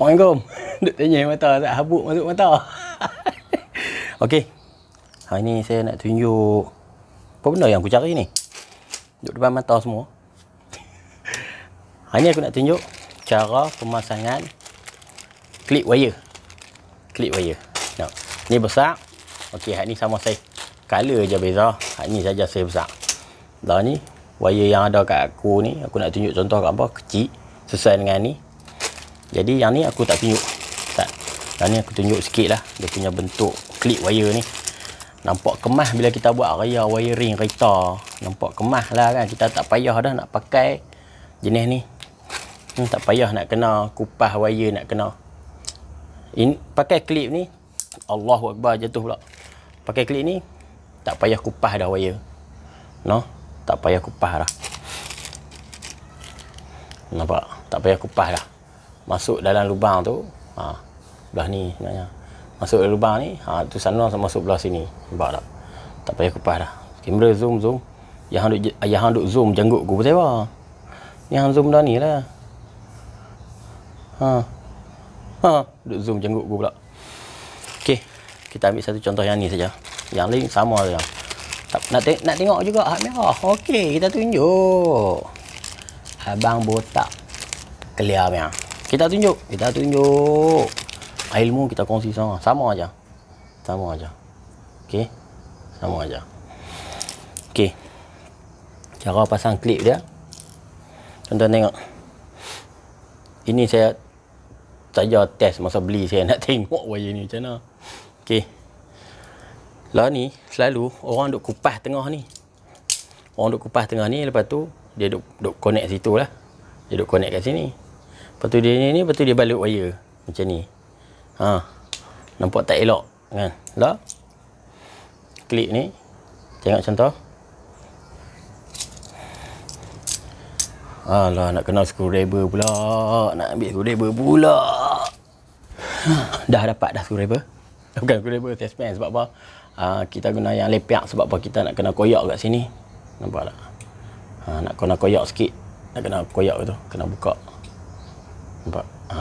Assalamualaikum. Duk tanya mata tak habuk masuk mata. Okey. Hari ni saya nak tunjuk apa benda yang aku cari ni. Duduk depan mata semua. Hari ni aku nak tunjuk cara pemasangan clip wire. Clip wire. No. Ni besar. ok hari ni sama saiz. Color je beza. Hari ni saja saiz besar. Dah ni wire yang ada kat aku ni, aku nak tunjuk contoh kat apa? Kecil sesuai dengan ni jadi yang ni aku tak tunjuk tak yang ni aku tunjuk sikit lah dia punya bentuk clip wire ni nampak kemas bila kita buat raya wiring kereta nampak kemas lah kan kita tak payah dah nak pakai jenis ni hmm, tak payah nak kena kupas wire nak kena In, pakai clip ni Allahu Akbar jatuh pula pakai clip ni tak payah kupas dah wire no tak payah kupas dah nampak tak payah kupas dah masuk dalam lubang tu ha belah ni sebenarnya masuk dalam lubang ni ha tu sana masuk belah sini nampak tak tak payah kupas dah kamera zoom zoom yang hang duk yang hang zoom janggut aku bersewa ni hang zoom dah ni lah ha ha duk zoom janggut aku pula okey kita ambil satu contoh yang ni saja yang lain sama saja tak, nak, te- nak tengok juga hak merah okey kita tunjuk abang botak kelihatan. Kita tunjuk. Kita tunjuk. Ilmu kita kongsi sama. Sama aja. Sama aja. Okey. Sama aja. Okey. Cara pasang klip dia. Contoh tengok. Ini saya saja test masa beli saya nak tengok wire ni macam mana. Okey. Lah ni selalu orang duk kupas tengah ni. Orang duk kupas tengah ni lepas tu dia duk duk connect situ lah. Dia duk connect kat sini. Lepas tu dia ni ni, lepas tu dia balut wire. Macam ni. Ha. Nampak tak elok kan? Lah. Klik ni. Tengok contoh. Alah nak kenal screwdriver pula. Nak ambil screwdriver pula. dah dapat dah screwdriver. Bukan screwdriver test pen sebab apa? Uh, kita guna yang lepak sebab apa kita nak kena koyak kat sini. Nampak tak? Ha, nak kena koyak sikit. Nak kena koyak tu. Kena buka. Nampak? Ha.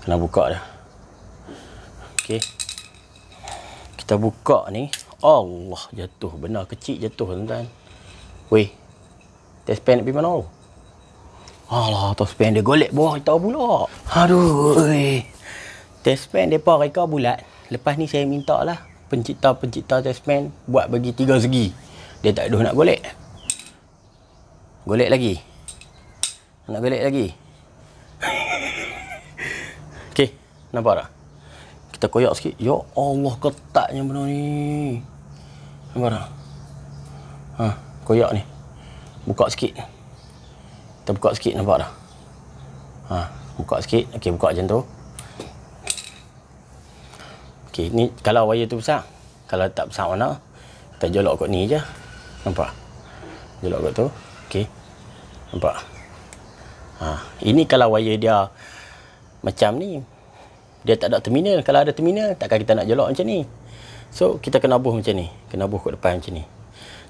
Kena buka dah. Okey. Kita buka ni. Allah jatuh. Benar kecil jatuh tuan-tuan. Weh. Test pen nak pergi mana Alah, test pen dia golek bawah kita pula. Aduh. Oi. Test pen dia pun reka bulat. Lepas ni saya minta lah pencipta-pencipta test pen buat bagi tiga segi. Dia tak aduh nak golek. Golek lagi. Nak golek lagi. Nampak tak? Kita koyak sikit. Ya Allah ketatnya benda ni. Nampak tak? Ha, koyak ni. Buka sikit. Kita buka sikit nampak tak? Ha, buka sikit. Okey, buka macam tu. Okey, ni kalau wayar tu besar. Kalau tak besar mana, kita jolok kot ni je. Nampak? Jolok kot tu. Okey. Nampak? Ha, ini kalau wayar dia macam ni dia tak ada terminal kalau ada terminal takkan kita nak jelok macam ni so kita kena buh macam ni kena buh ke depan macam ni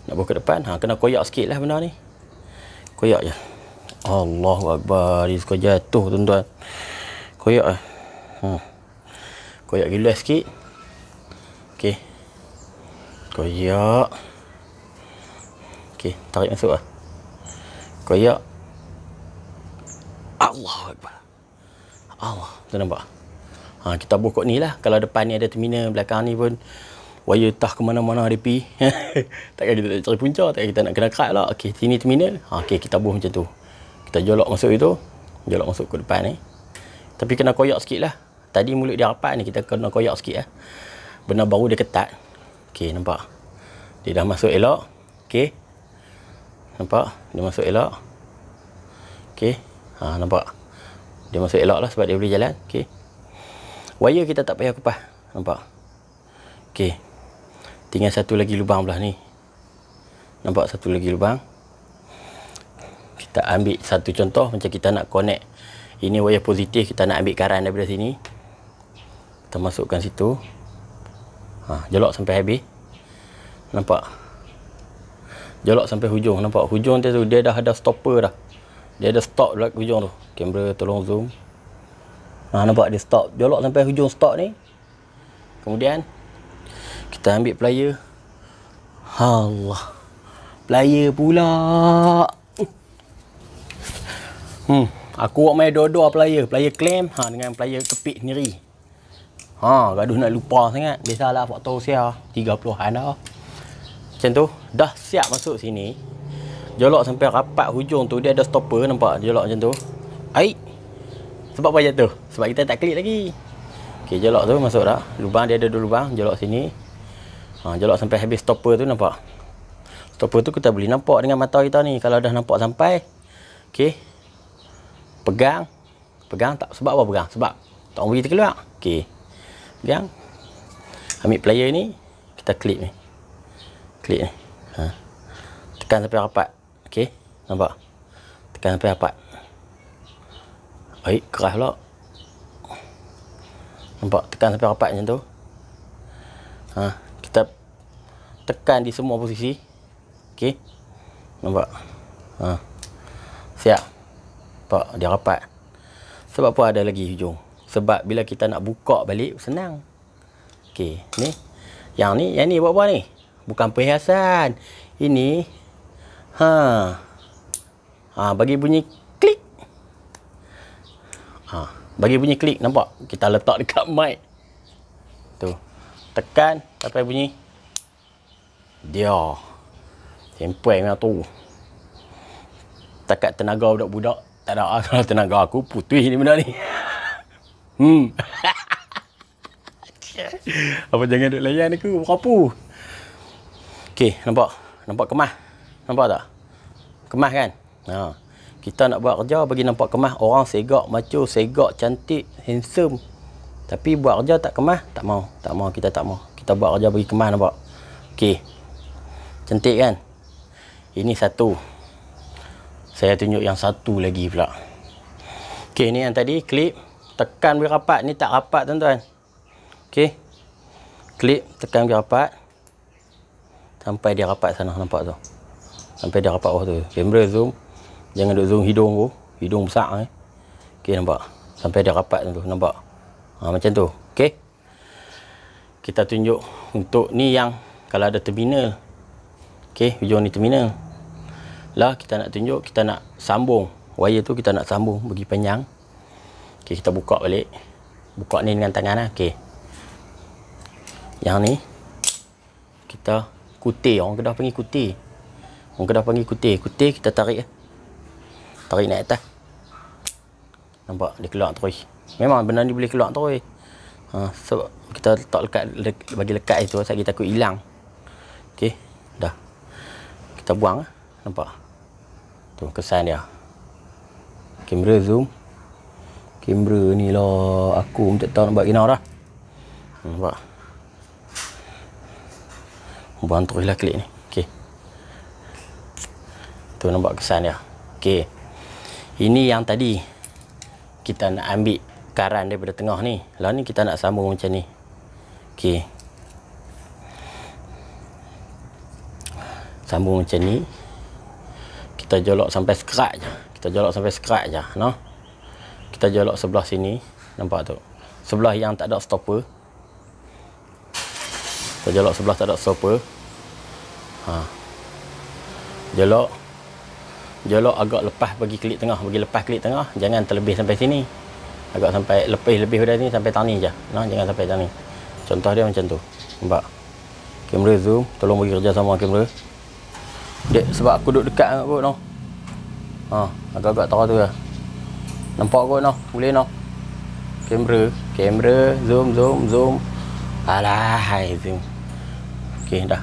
nak buh ke depan ha, kena koyak sikit lah benda ni koyak je Allahu Akbar dia suka jatuh tuan-tuan koyak lah hmm. koyak gila sikit Okay. koyak Okay. tarik masuk lah koyak Allahu Akbar Allah tu nampak Ha, kita buh kot ni lah. Kalau depan ni ada terminal, belakang ni pun wire tah ke mana-mana ada pi. takkan kita nak cari punca, takkan kita nak kena kerat lah. Okey, sini terminal. Ha, Okey, kita buh macam tu. Kita jolok masuk itu. Jolok masuk ke depan ni. Tapi kena koyak sikit lah. Tadi mulut dia rapat ni, kita kena koyak sikit lah. Benda baru dia ketat. Okay, nampak? Dia dah masuk elok. Okay, Nampak? Dia masuk elok. Okay, Ha, nampak? Dia masuk elok lah sebab dia boleh jalan. Okay. Wire kita tak payah kupas. Nampak? Okey. Tinggal satu lagi lubang belah ni. Nampak satu lagi lubang? Kita ambil satu contoh macam kita nak connect. Ini wire positif kita nak ambil karan daripada sini. Kita masukkan situ. Ha, jelok sampai habis. Nampak? Jelok sampai hujung. Nampak? Hujung tu dia dah ada stopper dah. Dia ada stop dekat hujung tu. Kamera tolong zoom. Ha, nampak dia stop. Jolok sampai hujung stop ni. Kemudian, kita ambil player. Allah. Player pula. Hmm. Aku buat main dua-dua player. Player claim ha, dengan player kepik sendiri. Ha, gaduh nak lupa sangat. Biasalah faktor usia. 30-an dah. Macam tu. Dah siap masuk sini. Jolok sampai rapat hujung tu. Dia ada stopper nampak. Jolok macam tu. Aik. Sebab apa jatuh? Sebab kita tak klik lagi. Okey, jelok tu masuk dah. Lubang dia ada dua lubang, jelok sini. Ha, jelok sampai habis stopper tu nampak. Stopper tu kita boleh nampak dengan mata kita ni. Kalau dah nampak sampai, okey. Pegang. Pegang tak sebab apa pegang? Sebab tak boleh keluar. Okey. Pegang. Ambil player ni, kita klik ni. Klik ni. Ha. Tekan sampai rapat. Okey. Nampak? Tekan sampai rapat. Oi, keras pula. Nampak tekan sampai rapat macam tu. Ha, kita tekan di semua posisi. Okey. Nampak. Ha. Siap. Pak, dia rapat. Sebab apa ada lagi hujung? Sebab bila kita nak buka balik senang. Okey, ni. Yang ni, yang ni buat apa ni? Bukan perhiasan. Ini ha. Ha, bagi bunyi Ha, bagi bunyi klik nampak. Kita letak dekat mic. Tu. Tekan sampai bunyi. Dia. Tempoi memang tu. Takat tenaga budak-budak. Tak ada kalau tenaga aku putih ni benda ni. Hmm. Apa jangan duk layan aku berapu. okay, nampak. Nampak kemas. Nampak tak? Kemas kan? Ha. Oh kita nak buat kerja bagi nampak kemas orang segak maco segak cantik handsome tapi buat kerja tak kemas tak mau tak mau kita tak mau kita buat kerja bagi kemas nampak Okay, cantik kan ini satu saya tunjuk yang satu lagi pula Okay, ni yang tadi klip tekan bagi rapat ni tak rapat tuan-tuan okey klip tekan bagi rapat sampai dia rapat sana nampak tu sampai dia rapat bawah tu kamera zoom Jangan duduk zoom hidung tu. Hidung besar eh. Okey nampak. Sampai dia rapat tu nampak. Ha, macam tu. Okey. Kita tunjuk untuk ni yang kalau ada terminal. Okey, hujung ni terminal. Lah kita nak tunjuk kita nak sambung wire tu kita nak sambung bagi panjang. Okey, kita buka balik. Buka ni dengan tangan lah. Okey. Yang ni kita kutir. Orang kedah panggil kutir. Orang kedah panggil kutir. Kutir kita tarik. Eh tarik naik atas nampak dia keluar terus memang benda ni boleh keluar terus ha, so kita letak lekat bagi lekat itu sebab kita takut hilang Okay, dah kita buang eh. nampak tu kesan dia kamera zoom kamera ni lah aku pun tak tahu nak buat kena dah nampak buang terus lah klik ni Okay. tu nampak kesan dia ok ini yang tadi kita nak ambil karan daripada tengah ni. lalu ni kita nak sambung macam ni. Okey. Sambung macam ni. Kita jolok sampai skrat je. Kita jolok sampai skrat je, no? Kita jolok sebelah sini, nampak tu. Sebelah yang tak ada stopper. Kita jolok sebelah tak ada stopper. Ha. Jolok jolok agak lepas bagi klik tengah bagi lepas klik tengah jangan terlebih sampai sini agak sampai lebih-lebih dari sini sampai tani je nah jangan sampai tani contoh dia macam tu nampak kamera zoom tolong bagi kerja sama kamera dek sebab aku duduk dekat sangat kot noh ha agak-agak tahu tu lah nampak kot no, boleh noh kamera kamera zoom zoom zoom alah hai zoom Okay dah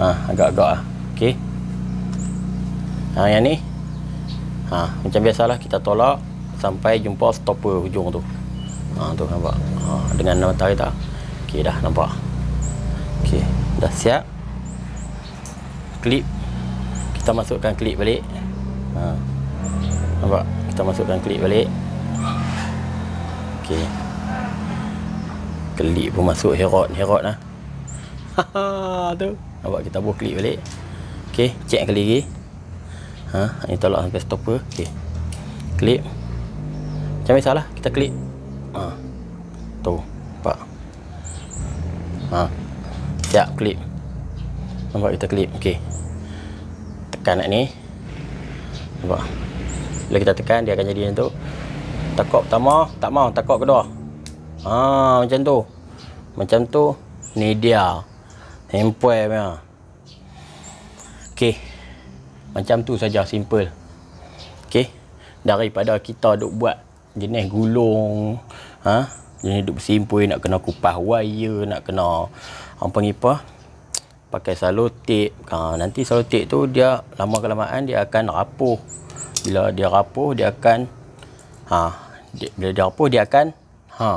ha agak-agak ah okey Ha, yang ni ha, Macam biasalah kita tolak Sampai jumpa stopper hujung tu ha, Tu nampak ha, Dengan nama tarik tak Ok dah nampak Ok dah siap Klip Kita masukkan klip balik ha, Nampak Kita masukkan klip balik Ok Klip pun masuk herot Herot lah Haha ha, ha, tu Nampak kita buat klip balik Ok check kali lagi ha, ini tolak sampai stopper okay. Klik. macam biasa lah kita klik. ha. tu nampak ha. siap klip nampak kita klik. Okey. tekan nak ni nampak bila kita tekan dia akan jadi macam tu tekok pertama tak mau tekok kedua ha, macam tu macam tu ni dia Empoy punya Okay macam tu saja simple. Okey. Daripada kita duk buat jenis gulung, ha, jenis duk simpul nak kena kupas wire, nak kena apa ni apa? Pakai salotip. Ha, nanti salotip tu dia lama kelamaan dia akan rapuh. Bila dia rapuh dia akan ha, dia, bila dia rapuh dia akan ha,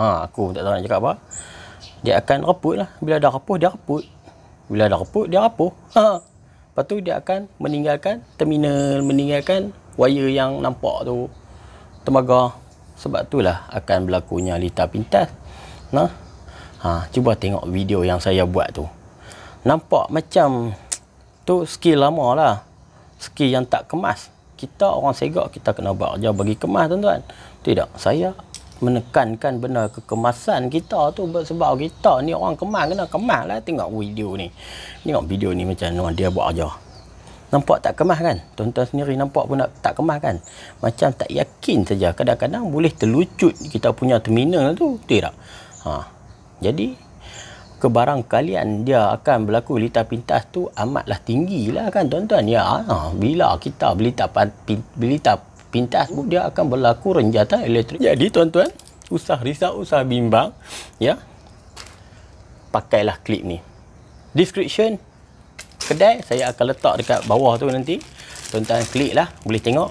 ha aku tak tahu nak cakap apa. Dia akan reput Bila dah reput, dia reput. Bila dah reput, dia rapuh. Ha. Lepas tu dia akan meninggalkan terminal, meninggalkan wire yang nampak tu temaga Sebab tu lah akan berlakunya lita pintas. Nah. Ha, cuba tengok video yang saya buat tu. Nampak macam tu skill lama lah. Skill yang tak kemas. Kita orang segak kita kena buat kerja bagi kemas tuan-tuan. Tidak, saya menekankan benda kekemasan kita tu sebab kita ni orang kemas kena kemas lah tengok video ni tengok video ni macam orang dia buat aja nampak tak kemas kan tuan-tuan sendiri nampak pun tak kemas kan macam tak yakin saja kadang-kadang boleh terlucut kita punya terminal tu betul tak ha. jadi kebarangkalian dia akan berlaku lita pintas tu amatlah tinggi lah kan tuan-tuan ya ha. bila kita beli tak beli tak pintas pun dia akan berlaku renjatan elektrik. Jadi tuan-tuan, usah risau, usah bimbang, ya. Pakailah klip ni. Description kedai saya akan letak dekat bawah tu nanti. Tuan-tuan kliklah, boleh tengok.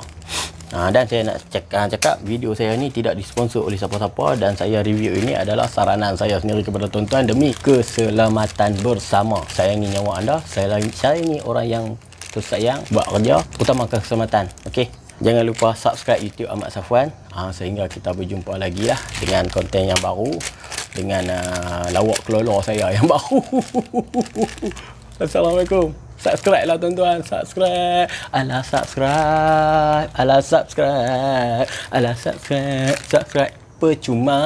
Ha, dan saya nak cakap, ha, cakap video saya ni tidak disponsor oleh siapa-siapa dan saya review ini adalah saranan saya sendiri kepada tuan-tuan demi keselamatan bersama. Saya ingin nyawa anda, saya, saya ini orang yang tersayang buat kerja utama keselamatan. Okey. Jangan lupa subscribe YouTube Ahmad Safwan ha, Sehingga kita berjumpa lagi lah Dengan konten yang baru Dengan uh, lawak kelola saya yang baru Assalamualaikum Subscribe lah tuan-tuan Subscribe Ala subscribe Ala subscribe Ala subscribe Subscribe Percuma